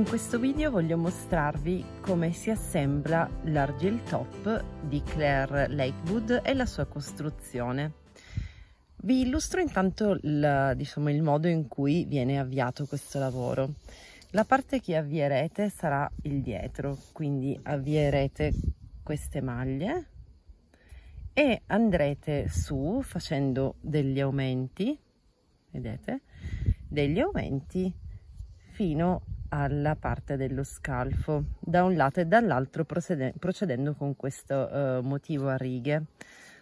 In questo video voglio mostrarvi come si assembla l'argil top di Claire Lakewood e la sua costruzione. Vi illustro intanto il, diciamo, il modo in cui viene avviato questo lavoro. La parte che avvierete sarà il dietro, quindi avvierete queste maglie e andrete su facendo degli aumenti, vedete, degli aumenti fino alla parte dello scalfo da un lato e dall'altro procedendo con questo eh, motivo a righe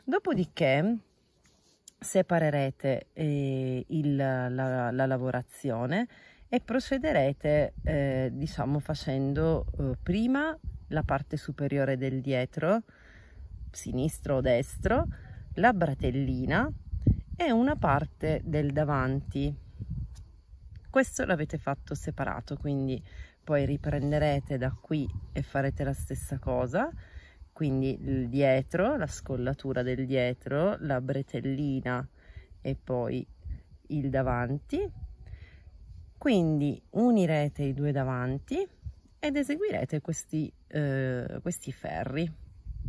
dopodiché separerete eh, il, la, la, lavorazione e procederete eh, diciamo facendo eh, prima la parte superiore del dietro sinistro o destro la bratellina e una parte del davanti questo l'avete fatto separato quindi poi riprenderete da qui e farete la stessa cosa quindi il dietro la scollatura del dietro la bretellina e poi il davanti quindi unirete i due davanti ed eseguirete questi, eh, questi ferri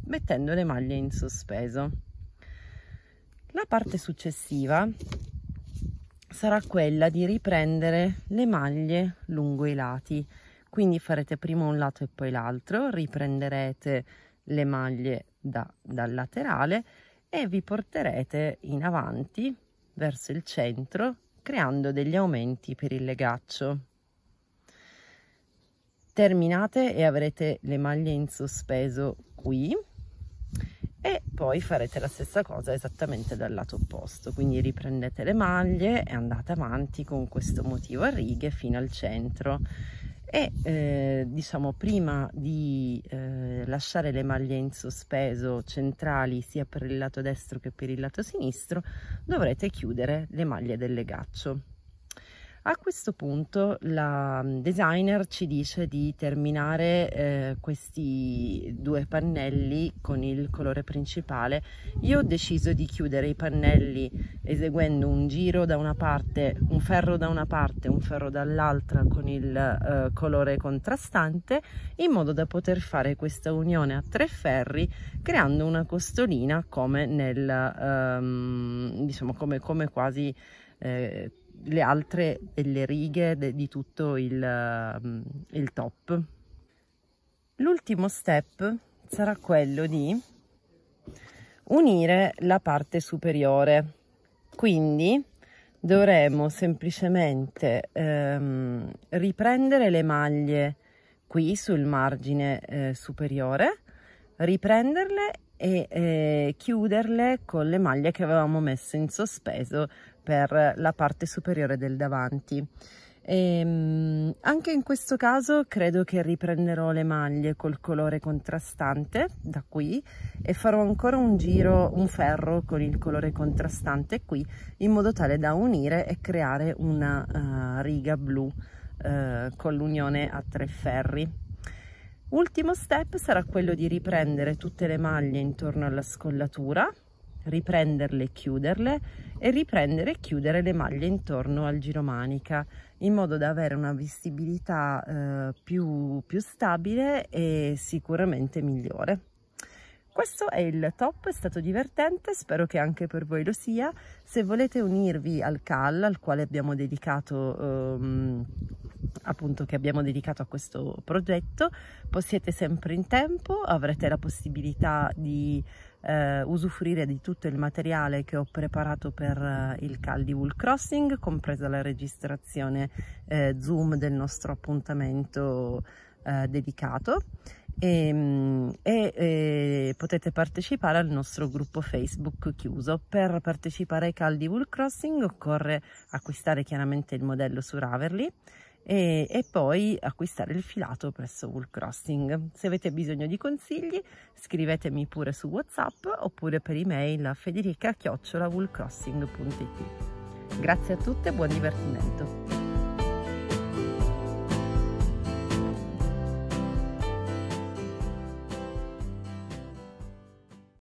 mettendo le maglie in sospeso la parte successiva sarà quella di riprendere le maglie lungo i lati quindi farete prima un lato e poi l'altro riprenderete le maglie da, dal laterale e vi porterete in avanti verso il centro creando degli aumenti per il legaccio terminate e avrete le maglie in sospeso qui e poi farete la stessa cosa esattamente dal lato opposto quindi riprendete le maglie e andate avanti con questo motivo a righe fino al centro e eh, diciamo prima di eh, lasciare le maglie in sospeso centrali sia per il lato destro che per il lato sinistro dovrete chiudere le maglie del legaccio a questo punto la mm, designer ci dice di terminare eh, questi due pannelli con il colore principale. Io ho deciso di chiudere i pannelli eseguendo un giro da una parte, un ferro da una parte, un ferro dall'altra con il eh, colore contrastante in modo da poter fare questa unione a tre ferri creando una costolina come nel ehm, diciamo come, come quasi eh, le altre delle righe de, di tutto il, mm, il top. L'ultimo step sarà quello di unire la parte superiore, quindi dovremo semplicemente ehm, riprendere le maglie qui sul margine eh, superiore, riprenderle e eh, chiuderle con le maglie che avevamo messo in sospeso per la parte superiore del davanti. E, ehm, anche in questo caso credo che riprenderò le maglie col colore contrastante da qui e farò ancora un giro, un ferro con il colore contrastante qui in modo tale da unire e creare una uh, riga blu uh, con l'unione a tre ferri. Ultimo step sarà quello di riprendere tutte le maglie intorno alla scollatura, riprenderle e chiuderle e riprendere e chiudere le maglie intorno al giro manica in modo da avere una visibilità eh, più, più stabile e sicuramente migliore. Questo è il top, è stato divertente, spero che anche per voi lo sia. Se volete unirvi al CAL, al quale abbiamo dedicato ehm, appunto che abbiamo dedicato a questo progetto. Siete sempre in tempo, avrete la possibilità di eh, usufruire di tutto il materiale che ho preparato per eh, il Caldi Wool Crossing, compresa la registrazione eh, Zoom del nostro appuntamento eh, dedicato. Ehm, e, e, eh, e, potete partecipare al nostro gruppo Facebook chiuso. Per partecipare ai Caldi Wool Crossing occorre acquistare chiaramente il modello su Raverly e, e, poi acquistare il filato presso Wool Crossing. Se avete bisogno di consigli scrivetemi pure su Whatsapp oppure per email a federica-woolcrossing.it. Grazie a tutte e buon divertimento!